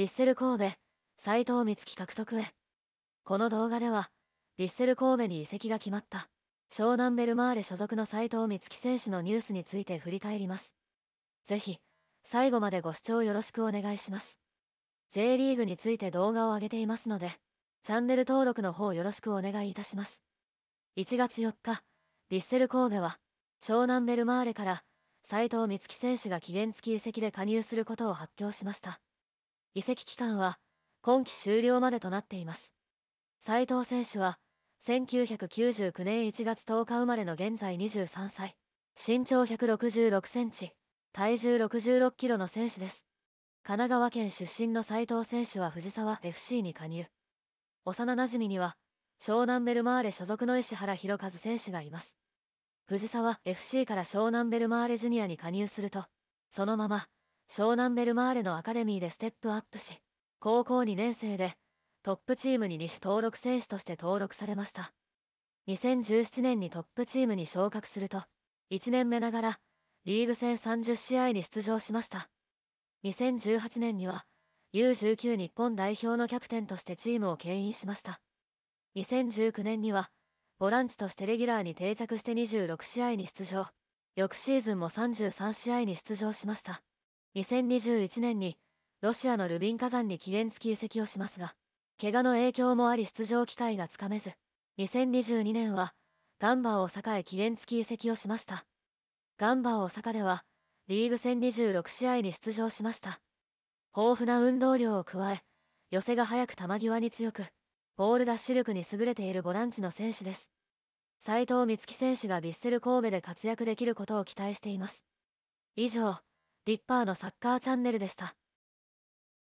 ヴィッセル神戸、斎藤光希獲得へ。この動画では、ヴィッセル神戸に移籍が決まった、湘南ベルマーレ所属の斎藤光希選手のニュースについて振り返ります。ぜひ、最後までご視聴よろしくお願いします。J リーグについて動画を上げていますので、チャンネル登録の方よろしくお願いいたします。1月4日、ヴィッセル神戸は、湘南ベルマーレから、斎藤光希選手が期限付き移籍で加入することを発表しました。移籍期間は今季終了までとなっています。斉藤選手は1999年1月10日生まれの現在23歳。身長166センチ、体重66キロの選手です。神奈川県出身の斉藤選手は藤沢 FC に加入。幼馴染には湘南ベルマーレ所属の石原弘和選手がいます。藤沢 FC から湘南ベルマーレジュニアに加入すると、そのまま湘南ベルマーレのアカデミーでステップアップし、高校2年生でトップチームに西登録選手として登録されました。2017年にトップチームに昇格すると、1年目ながらリーグ戦30試合に出場しました。2018年には U19 日本代表のキャプテンとしてチームを牽引しました。2019年にはボランチとしてレギュラーに定着して26試合に出場。翌シーズンも33試合に出場しました。2021年にロシアのルビン火山に期限付き移籍をしますが、怪我の影響もあり出場機会がつかめず、2022年はガンバ大阪へ期限付き移籍をしました。ガンバ大阪では、リーグ戦26試合に出場しました。豊富な運動量を加え、寄せが早く球際に強く、ボールダッシュ力に優れているボランチの選手です。斉藤光希選手がヴィッセル神戸で活躍できることを期待しています。以上。リッパーのサッカーチャンネルでした。